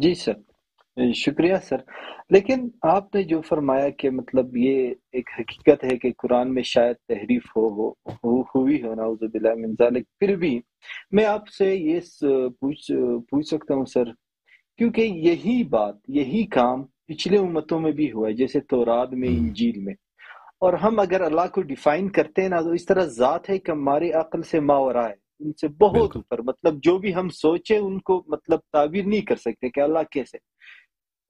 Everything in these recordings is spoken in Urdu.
جی سر شکریہ سر لیکن آپ نے جو فرمایا کہ مطلب یہ ایک حقیقت ہے کہ قرآن میں شاید تحریف ہو ہو ہوئی ہو ذالک پھر بھی میں آپ سے یہ پوچھ پوچھ سکتا ہوں سر کیونکہ یہی بات یہی کام پچھلے امتوں میں بھی ہوا ہے جیسے تو راد میں انجیل میں اور ہم اگر اللہ کو ڈیفائن کرتے ہیں نا تو اس طرح ذات ہے کہ ہماری عقل سے ماورا ہے ان سے بہت اوپر مطلب جو بھی ہم سوچے ان کو مطلب تعبیر نہیں کر سکتے کہ اللہ کیسے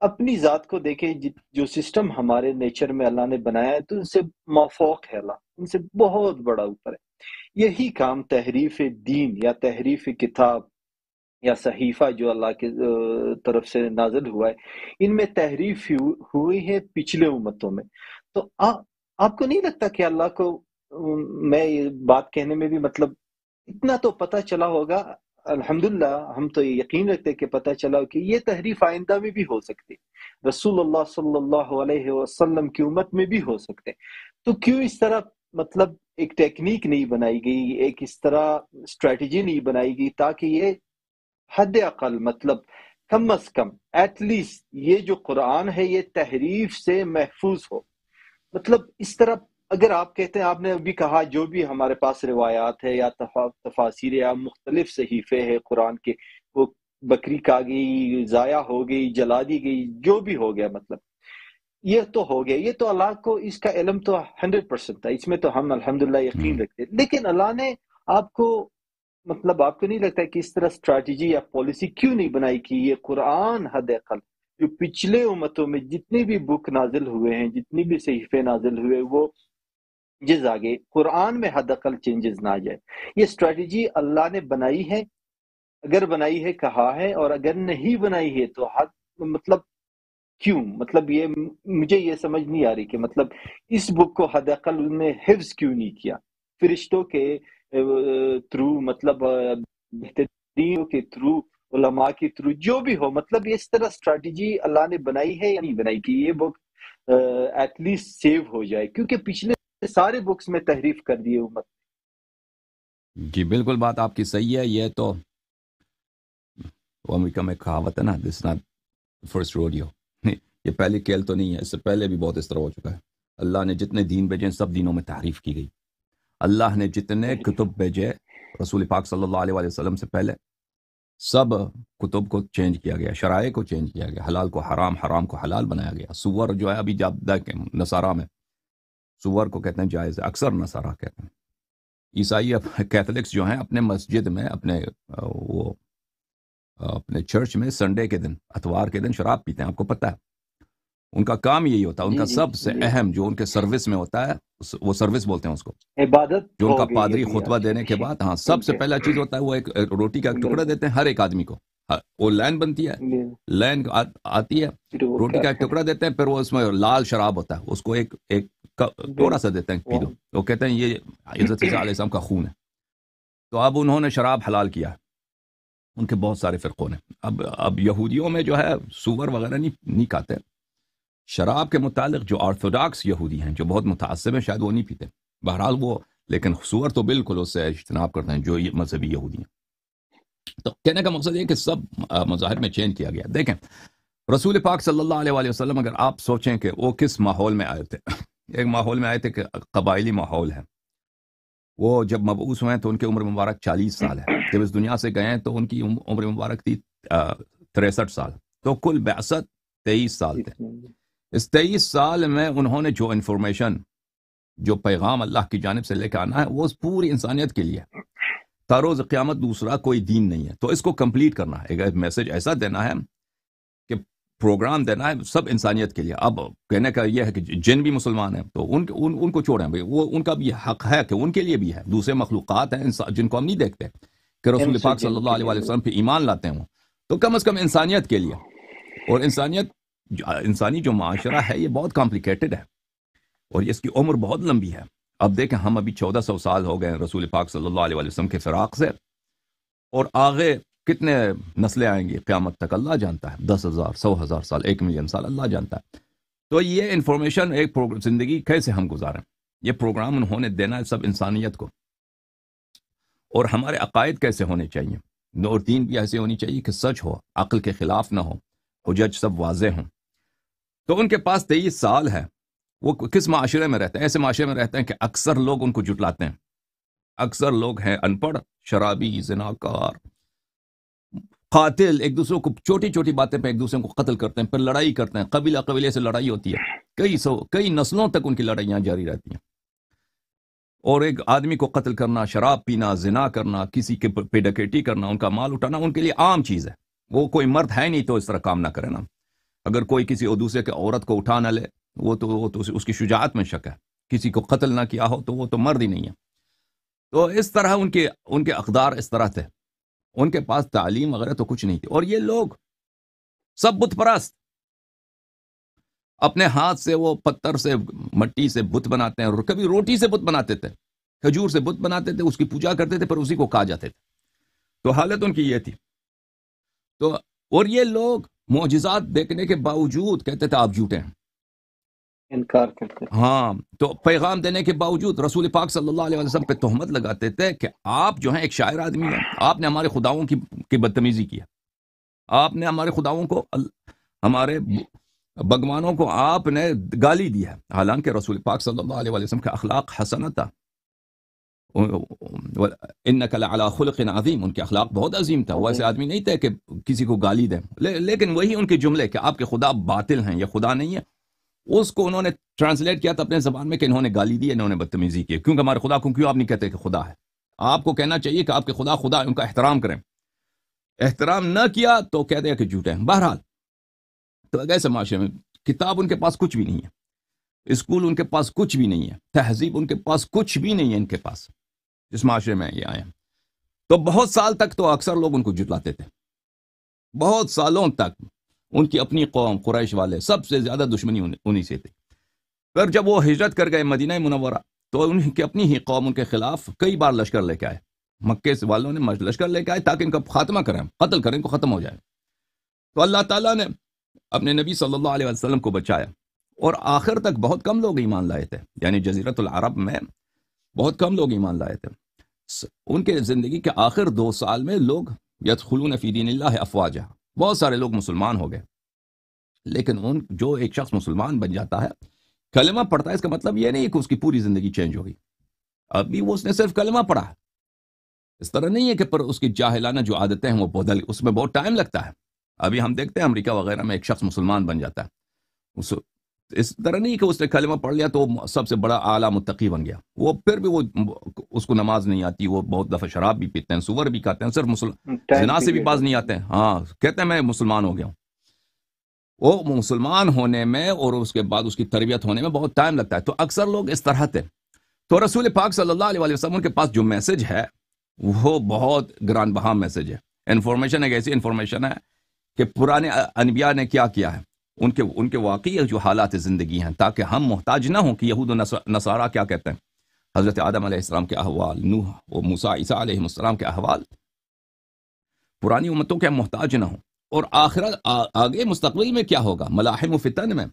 اپنی ذات کو دیکھیں جو سسٹم ہمارے نیچر میں اللہ نے بنایا ہے تو ان سے مافوق ہے اللہ ان سے بہت بڑا اوپر ہے یہی کام تحریف دین یا تحریف کتاب یا صحیفہ جو اللہ کے طرف سے نازل ہوا ہے ان میں تحریف ہوئی ہے پچھلے امتوں میں تو آپ آپ کو نہیں لگتا کہ اللہ کو میں یہ بات کہنے میں بھی مطلب اتنا تو پتہ چلا ہوگا الحمدللہ ہم تو یہ یقین رکھتے کہ پتہ چلا ہو کہ یہ تحریف آئندہ میں بھی ہو سکتی رسول اللہ صلی اللہ علیہ وسلم کی امت میں بھی ہو سکتے تو کیوں اس طرح مطلب ایک ٹیکنیک نہیں بنائی گئی ایک اس طرح اسٹریٹجی نہیں بنائی گئی تاکہ یہ حد عقل مطلب کم از کم ایٹ لیسٹ یہ جو قرآن ہے یہ تحریف سے محفوظ ہو مطلب اس طرح اگر آپ کہتے ہیں آپ نے ابھی کہا جو بھی ہمارے پاس روایات ہے یا تفاصیر یا مختلف صحیفے ہے قرآن کے وہ بکری کا گئی ضائع ہو گئی جلا دی گئی جو بھی ہو گیا مطلب یہ تو ہو گیا یہ تو اللہ کو اس کا علم تو ہنڈریڈ پرسینٹ تھا اس میں تو ہم الحمد للہ یقین رکھتے لیکن اللہ نے آپ کو مطلب آپ کو نہیں لگتا کہ اس طرح اسٹریٹجی یا پالیسی کیوں نہیں بنائی کہ یہ قرآن حد جو پچھلے امتوں میں جتنی بھی بک نازل ہوئے ہیں جتنی بھی صحیفے نازل ہوئے وہ چینجز قرآن میں حد اقل چینجز نہ آ جائے یہ اسٹریٹجی اللہ نے بنائی ہے اگر بنائی ہے کہا ہے اور اگر نہیں بنائی ہے تو حد مطلب مطلب کیوں یہ مجھے یہ سمجھ نہیں آ رہی کہ مطلب اس بک کو حد اقل نے حفظ کیوں نہیں کیا فرشتوں کے تھرو مطلب بہترینوں کے تھرو علماء کے تھرو جو بھی ہو مطلب اس طرح اسٹریٹجی اللہ نے بنائی ہے یا نہیں بنائی کہ یہ بک ایٹ لیسٹ سیو ہو جائے کیونکہ پچھلے سارے بکس میں تحریف کر دیے جی بالکل بات آپ کی صحیح ہے یہ تو امریکہ میں کہاوت ہے نا دس ناٹ فرسٹ یہ پہلے کھیل تو نہیں ہے اس سے پہلے بھی بہت اس طرح ہو چکا ہے اللہ نے جتنے دین بھیجے ہیں سب دینوں میں تعریف کی گئی اللہ نے جتنے کتب بھیجے رسول پاک صلی اللہ علیہ وسلم سے پہلے سب کتب کو چینج کیا گیا شرائع کو چینج کیا گیا حلال کو حرام حرام کو حلال بنایا گیا سور جو ہے ابھی جب دیکھیں نصارہ میں سور کو کہتے ہیں جائز اکثر کہتے ہیں عیسائی کیتھلکس جو ہیں اپنے مسجد میں اپنے اپنے وہ چرچ میں سنڈے کے دن اتوار کے دن شراب پیتے ہیں آپ کو پتہ ہے ان کا کام یہی ہوتا ہے ان جی، کا جی، سب سے جی۔ اہم جو ان کے سروس میں ہوتا ہے وہ سروس بولتے ہیں اس کو عبادت جو ان کا پادری خطبہ دینے کے بعد ہاں سب سے پہلا چیز ہوتا ہے وہ ایک روٹی کا ٹکڑا دیتے ہیں ہر ایک آدمی کو ہاں، وہ لین بنتی ہے جی۔ لین آتی ہے روٹی کا ایک ٹکڑا دیتے ہیں پھر وہ اس میں لال شراب ہوتا ہے اس کو ایک ایک جی۔ تھوڑا سا دیتے ہیں پی دو وہ کہتے ہیں یہ عزت علیہ السلام کا خون ہے تو اب انہوں نے شراب حلال کیا ان کے بہت سارے فرقوں نے اب اب یہودیوں میں جو ہے سور وغیرہ نہیں نہیں کھاتے شراب کے متعلق جو آرتھوڈاکس یہودی ہیں جو بہت متاثر ہیں شاید وہ نہیں پیتے بہرحال وہ لیکن سور تو بالکل اس سے اجتناب کرتے ہیں جو یہ مذہبی ہیں تو کہنے کا مقصد یہ کہ سب مظاہر میں چینج کیا گیا دیکھیں رسول پاک صلی اللہ علیہ وسلم اگر آپ سوچیں کہ وہ کس ماحول میں آئے تھے ایک ماحول میں آئے تھے کہ قبائلی ماحول ہے وہ جب مبعوث ہوئے ہیں تو ان کی عمر مبارک چالیس سال ہے جب اس دنیا سے گئے ہیں تو ان کی عمر مبارک تھی تریسٹھ سال تو کل بیاست تیئیس سال تھے اس تیئیس سال میں انہوں نے جو انفارمیشن جو پیغام اللہ کی جانب سے لے کے آنا ہے وہ پوری انسانیت کے لیے تاروز قیامت دوسرا کوئی دین نہیں ہے تو اس کو کمپلیٹ کرنا ہے ایک میسج ایسا دینا ہے کہ پروگرام دینا ہے سب انسانیت کے لیے اب کہنے کا یہ ہے کہ جن بھی مسلمان ہیں تو ان ان ان کو چھوڑیں بھائی وہ ان کا بھی حق ہے کہ ان کے لیے بھی ہے دوسرے مخلوقات ہیں جن کو ہم نہیں دیکھتے کہ رسول پاک صلی اللہ علیہ وسلم پہ ایمان لاتے ہیں تو کم از کم انسانیت کے لیے اور انسانیت انسانی جو معاشرہ ہے یہ بہت کمپلیکیٹڈ ہے اور اس کی عمر بہت لمبی ہے اب دیکھیں ہم ابھی چودہ سو سال ہو گئے رسول پاک صلی اللہ علیہ وسلم کے فراق سے اور آگے کتنے نسلیں آئیں گی قیامت تک اللہ جانتا ہے دس ہزار سو ہزار سال ایک ملین سال اللہ جانتا ہے تو یہ انفارمیشن ایک زندگی کیسے ہم گزاریں یہ پروگرام انہوں نے دینا ہے سب انسانیت کو اور ہمارے عقائد کیسے ہونے چاہیے نور دین بھی ایسی ہونی چاہیے کہ سچ ہو عقل کے خلاف نہ ہو حجج سب واضح ہوں تو ان کے پاس تیئیس سال ہے وہ کس معاشرے میں رہتے ہیں ایسے معاشرے میں رہتے ہیں کہ اکثر لوگ ان کو جٹلاتے ہیں اکثر لوگ ہیں ان پڑھ شرابی زناکار قاتل ایک دوسرے کو چھوٹی چھوٹی باتیں پہ ایک دوسرے کو قتل کرتے ہیں پھر لڑائی کرتے ہیں قبیلہ قبیلے سے لڑائی ہوتی ہے کئی سو کئی نسلوں تک ان کی لڑائیاں جاری رہتی ہیں اور ایک آدمی کو قتل کرنا شراب پینا زنا کرنا کسی کے پہ ڈکیٹی کرنا ان کا مال اٹھانا ان کے لیے عام چیز ہے وہ کوئی مرد ہے نہیں تو اس طرح کام نہ کرے نا اگر کوئی کسی اور دوسرے کے عورت کو اٹھا نہ لے وہ تو وہ تو اس کی شجاعت میں شک ہے کسی کو قتل نہ کیا ہو تو وہ تو مرد ہی نہیں ہے تو اس طرح ان کے ان کے اقدار اس طرح تھے ان کے پاس تعلیم وغیرہ تو کچھ نہیں تھی اور یہ لوگ سب بت پرست اپنے ہاتھ سے وہ پتھر سے مٹی سے بت بناتے ہیں اور کبھی روٹی سے بت بناتے تھے کھجور سے بت بناتے تھے اس کی پوجا کرتے تھے پھر اسی کو کھا جاتے تھے تو حالت ان کی یہ تھی تو اور یہ لوگ معجزات دیکھنے کے باوجود کہتے تھے آپ جھوٹے ہیں انکار کرتے ہاں تو پیغام دینے کے باوجود رسول پاک صلی اللہ علیہ وسلم پہ تہمت لگاتے تھے کہ آپ جو ہیں ایک شاعر آدمی ہیں آپ نے ہمارے خداؤں کی بدتمیزی کیا آپ نے ہمارے خداؤں کو ہمارے بگوانوں کو آپ نے گالی دیا حالانکہ رسول پاک صلی اللہ علیہ وسلم کا اخلاق حسن تھا ان کے اخلاق بہت عظیم تھا وہ ایسے آدمی نہیں تھے کہ کسی کو گالی دیں لیکن وہی ان کے جملے کہ آپ کے خدا باطل ہیں یہ خدا نہیں ہے اس کو انہوں نے ٹرانسلیٹ کیا تھا اپنے زبان میں کہ انہوں نے گالی دی انہوں نے بدتمیزی کی کیونکہ ہمارے خدا کیوں کیوں آپ نہیں کہتے کہ خدا ہے آپ کو کہنا چاہیے کہ آپ کے خدا خدا ان کا احترام کریں احترام نہ کیا تو کہہ دیا کہ ہیں بہرحال تو ایسے معاشرے میں کتاب ان کے پاس کچھ بھی نہیں ہے اسکول ان کے پاس کچھ بھی نہیں ہے تہذیب ان کے پاس کچھ بھی نہیں ہے ان کے پاس جس معاشرے میں یہ آئے تو بہت سال تک تو اکثر لوگ ان کو جتلاتے تھے بہت سالوں تک ان کی اپنی قوم قریش والے سب سے زیادہ دشمنی انہی سے تھی پھر جب وہ ہجرت کر گئے مدینہ منورہ تو ان کی اپنی ہی قوم ان کے خلاف کئی بار لشکر لے کے آئے مکے سے والوں نے لشکر لے کے آئے تاکہ ان کا خاتمہ کریں قتل کریں ان کو ختم ہو جائے تو اللہ تعالیٰ نے اپنے نبی صلی اللہ علیہ وسلم کو بچایا اور آخر تک بہت کم لوگ ایمان لائے تھے یعنی جزیرت العرب میں بہت کم لوگ ایمان لائے تھے ان کے زندگی کے آخر دو سال میں لوگ یت خلون فی دین اللہ افواجہ بہت سارے لوگ مسلمان ہو گئے لیکن ان جو ایک شخص مسلمان بن جاتا ہے کلمہ پڑھتا ہے اس کا مطلب یہ نہیں کہ اس کی پوری زندگی چینج ہو گئی ابھی وہ اس نے صرف کلمہ پڑھا اس طرح نہیں ہے کہ پر اس کی جاہلانہ جو عادتیں ہیں وہ بدل اس میں بہت ٹائم لگتا ہے ابھی ہم دیکھتے ہیں امریکہ وغیرہ میں ایک شخص مسلمان بن جاتا ہے اس اس طرح نہیں کہ اس نے کلمہ پڑھ لیا تو سب سے بڑا اعلیٰ متقی بن گیا وہ پھر بھی وہ اس کو نماز نہیں آتی وہ بہت دفعہ شراب بھی پیتے ہیں سور بھی کھاتے ہیں صرف مسلم سے بھی باز نہیں آتے ہیں ہاں کہتے ہیں میں مسلمان ہو گیا ہوں وہ مسلمان ہونے میں اور اس کے بعد اس کی تربیت ہونے میں بہت ٹائم لگتا ہے تو اکثر لوگ اس طرح تھے تو رسول پاک صلی اللہ علیہ وسلم کے پاس جو میسج ہے وہ بہت گران بہا میسج ہے انفارمیشن ایک ایسی انفارمیشن ہے کہ پرانے انبیاء نے کیا کیا ہے ان کے ان کے واقعی جو حالات زندگی ہیں تاکہ ہم محتاج نہ ہوں کہ یہود و نصارہ کیا کہتے ہیں حضرت آدم علیہ علیہ السلام السلام کے کے احوال احوال نوح و عیسیٰ پرانی امتوں کے محتاج نہ ہوں اور آگے مستقبل میں کیا ہوگا ملاحم و فتن میں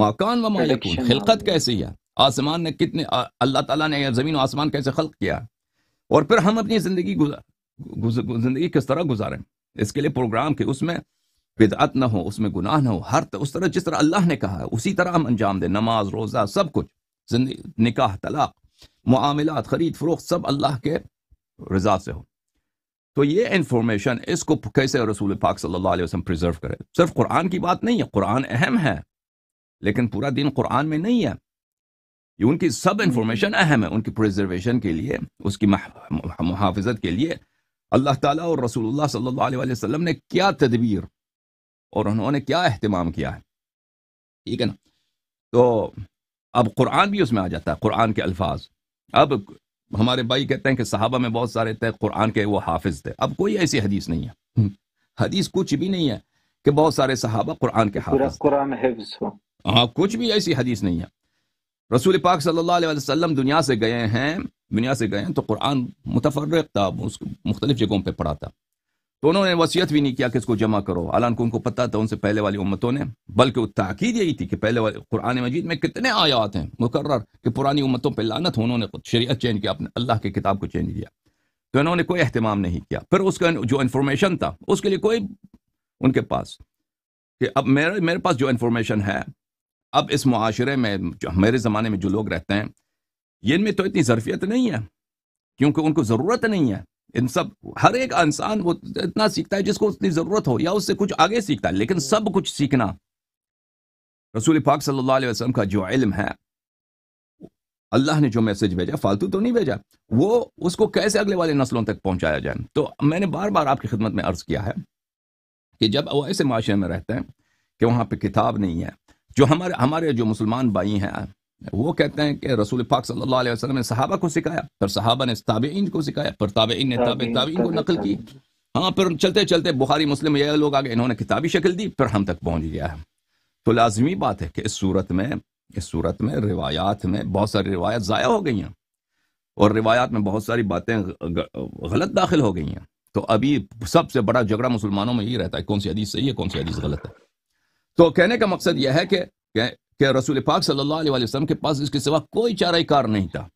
مکان و مالکون خلقت کیسی ہے آسمان نے کتنے اللہ تعالیٰ نے زمین و آسمان کیسے خلق کیا اور پھر ہم اپنی زندگی گزار زندگی کس طرح گزاریں اس کے لیے پروگرام کے اس میں بدعت نہ ہو اس میں گناہ نہ ہو ہر اس طرح جس طرح اللہ نے کہا ہے اسی طرح ہم انجام دیں نماز روزہ سب کچھ نکاح طلاق معاملات خرید فروخت سب اللہ کے رضا سے ہو تو یہ انفارمیشن اس کو کیسے رسول پاک صلی اللہ علیہ وسلم پرزرو کرے صرف قرآن کی بات نہیں ہے قرآن اہم ہے لیکن پورا دن قرآن میں نہیں ہے یہ ان کی سب انفارمیشن اہم ہے ان کی پرزرویشن کے لیے اس کی محافظت کے لیے اللہ تعالیٰ اور رسول اللہ صلی اللہ علیہ وسلم نے کیا تدبیر اور انہوں نے کیا اہتمام کیا ہے ٹھیک ہے نا تو اب قرآن بھی اس میں آ جاتا ہے قرآن کے الفاظ اب ہمارے بھائی کہتے ہیں کہ صحابہ میں بہت سارے تھے قرآن کے وہ حافظ تھے اب کوئی ایسی حدیث نہیں ہے حدیث کچھ بھی نہیں ہے کہ بہت سارے صحابہ قرآن کے حافظ قرآن حفظ ہاں کچھ بھی ایسی حدیث نہیں ہے رسول پاک صلی اللہ علیہ وسلم دنیا سے گئے ہیں دنیا سے گئے ہیں تو قرآن تھا اس مختلف جگہوں پہ پڑھا تھا تو انہوں نے وصیت بھی نہیں کیا کہ اس کو جمع کرو حالانکہ کو ان کو پتہ تھا ان سے پہلے والی امتوں نے بلکہ وہ تاکید یہی تھی کہ پہلے والے قرآن مجید میں کتنے آیات ہیں مقرر کہ پرانی امتوں پہ لانت انہوں نے شریعت چینج کیا اپنے اللہ کی کتاب کو چینج کیا تو انہوں نے کوئی اہتمام نہیں کیا پھر اس کا جو انفارمیشن تھا اس کے لیے کوئی ان کے پاس کہ اب میرے میرے پاس جو انفارمیشن ہے اب اس معاشرے میں جو میرے زمانے میں جو لوگ رہتے ہیں ان میں تو اتنی ضرفیت نہیں ہے کیونکہ ان کو ضرورت نہیں ہے ان سب ہر ایک انسان وہ اتنا سیکھتا ہے جس کو اتنی ضرورت ہو یا اس سے کچھ آگے سیکھتا ہے لیکن سب کچھ سیکھنا رسول پاک صلی اللہ علیہ وسلم کا جو علم ہے اللہ نے جو میسج بھیجا فالتو تو نہیں بھیجا وہ اس کو کیسے اگلے والے نسلوں تک پہنچایا جائے تو میں نے بار بار آپ کی خدمت میں عرض کیا ہے کہ جب وہ ایسے معاشرے میں رہتے ہیں کہ وہاں پہ کتاب نہیں ہے جو ہمارے ہمارے جو مسلمان بھائی ہیں وہ کہتے ہیں کہ رسول پاک صلی اللہ علیہ وسلم نے صحابہ کو سکھایا پھر صحابہ نے تابعین تابعین تابعین کو کو سکھایا پھر نے تابع نقل کی ہاں پھر چلتے چلتے بخاری مسلم یہ لوگ آگے انہوں نے کتابی شکل دی پھر ہم تک پہنچ گیا ہے تو لازمی بات ہے کہ اس صورت میں اس صورت میں روایات میں بہت ساری روایات ضائع ہو گئی ہیں اور روایات میں بہت ساری باتیں غلط داخل ہو گئی ہیں تو ابھی سب سے بڑا جھگڑا مسلمانوں میں یہ رہتا ہے کون سی حدیث صحیح ہے کون سی حدیث غلط ہے تو کہنے کا مقصد یہ ہے کہ کہ رسول پاک صلی اللہ علیہ وسلم کے پاس اس کے سوا کوئی چارہ کار نہیں تھا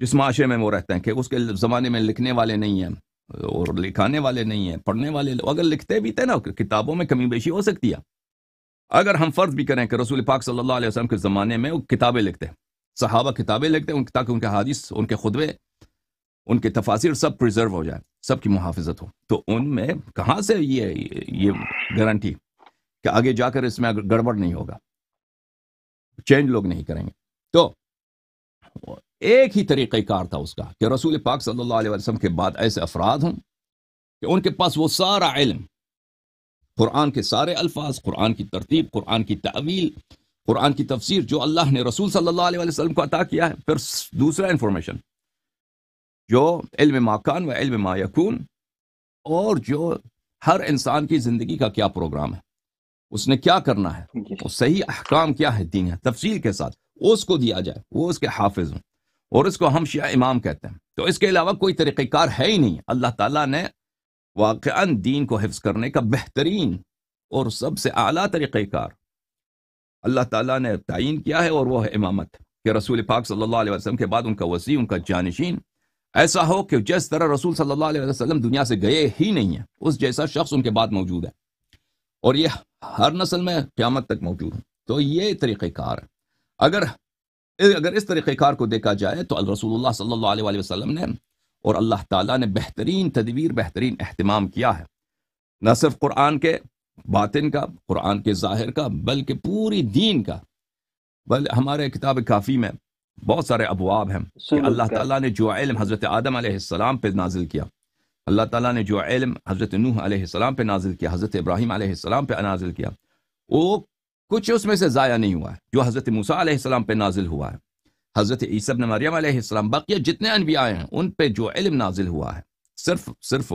جس معاشرے میں وہ رہتے ہیں کہ اس کے زمانے میں لکھنے والے نہیں ہیں اور لکھانے والے نہیں ہیں پڑھنے والے اگر لکھتے بھی تھے نا کتابوں میں کمی بیشی ہو سکتی ہے اگر ہم فرض بھی کریں کہ رسول پاک صلی اللہ علیہ وسلم کے زمانے میں وہ کتابیں لکھتے ہیں صحابہ کتابیں لکھتے ہیں تاکہ ان کے حادث ان کے خطبے ان کے تفاصر سب پرزرو ہو جائے سب کی محافظت ہو تو ان میں کہاں سے یہ یہ گارنٹی کہ آگے جا کر اس میں گڑبڑ نہیں ہوگا چینج لوگ نہیں کریں گے تو ایک ہی طریقہ کار تھا اس کا کہ رسول پاک صلی اللہ علیہ وسلم کے بعد ایسے افراد ہوں کہ ان کے پاس وہ سارا علم قرآن کے سارے الفاظ قرآن کی ترتیب قرآن کی تعویل قرآن کی تفسیر جو اللہ نے رسول صلی اللہ علیہ وسلم کو عطا کیا ہے پھر دوسرا انفارمیشن جو علم ماکان و علم ما یکون اور جو ہر انسان کی زندگی کا کیا پروگرام ہے اس نے کیا کرنا ہے جی۔ صحیح احکام کیا ہے دین ہے تفصیل کے ساتھ اس کو دیا جائے وہ اس کے حافظ ہوں اور اس کو ہم شیعہ امام کہتے ہیں تو اس کے علاوہ کوئی طریقہ کار ہے ہی نہیں اللہ تعالیٰ نے واقعا دین کو حفظ کرنے کا بہترین اور سب سے اعلیٰ طریقہ کار اللہ تعالیٰ نے تعین کیا ہے اور وہ ہے امامت کہ رسول پاک صلی اللہ علیہ وسلم کے بعد ان کا وسیع ان کا جانشین ایسا ہو کہ جس طرح رسول صلی اللہ علیہ وسلم دنیا سے گئے ہی نہیں ہے اس جیسا شخص ان کے بعد موجود ہے اور یہ ہر نسل میں قیامت تک موجود ہوں تو یہ طریقہ کار اگر اگر اس طریقہ کار کو دیکھا جائے تو الرسول اللہ صلی اللہ علیہ وسلم نے اور اللہ تعالیٰ نے بہترین تدبیر بہترین اہتمام کیا ہے نہ صرف قرآن کے باطن کا قرآن کے ظاہر کا بلکہ پوری دین کا بل ہمارے کتاب کافی میں بہت سارے ابواب ہیں کہ اللہ تعالیٰ نے جو علم حضرت آدم علیہ السلام پہ نازل کیا اللہ تعالیٰ نے جو علم حضرت نوح علیہ السلام پہ نازل کیا حضرت ابراہیم علیہ السلام پہ نازل کیا وہ کچھ اس میں سے ضائع نہیں ہوا ہے جو حضرت موسیٰ علیہ السلام پہ نازل ہوا ہے حضرت نے مریم علیہ السلام باقیہ جتنے انبیاء ہیں ان پہ جو علم نازل ہوا ہے صرف صرف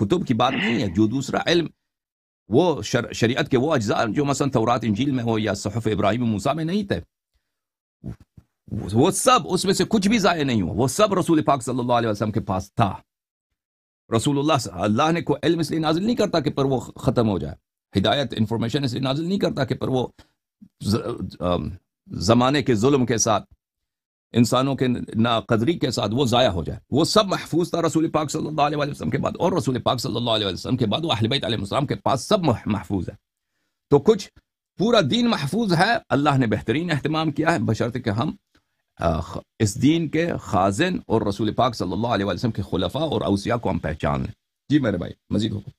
کتب کی بات نہیں ہے جو دوسرا علم وہ شریعت کے وہ اجزاء جو مثلا تورات انجیل میں ہو یا صحف ابراہیم موسیٰ میں نہیں تھے وہ سب اس میں سے کچھ بھی ضائع نہیں ہوا وہ سب رسول پاک صلی اللہ علیہ وسلم کے پاس تھا رسول اللہ اللہ نے کوئی علم اس لیے نازل نہیں کرتا کہ پر وہ ختم ہو جائے ہدایت انفارمیشن اس لیے نازل نہیں کرتا کہ پر وہ زمانے کے ظلم کے ساتھ انسانوں کے نا قدری کے ساتھ وہ ضائع ہو جائے وہ سب محفوظ تھا رسول پاک صلی اللہ علیہ وسلم کے بعد اور رسول پاک صلی اللہ علیہ وسلم کے بعد وہ اہل بیت علیہ السلام کے پاس سب محفوظ ہے تو کچھ پورا دین محفوظ ہے اللہ نے بہترین اہتمام کیا ہے بشرط کہ ہم اس دین کے خازن اور رسول پاک صلی اللہ علیہ وسلم کے خلفاء اور اوسیہ کو ہم پہچان لیں جی میرے بھائی مزید ہوگا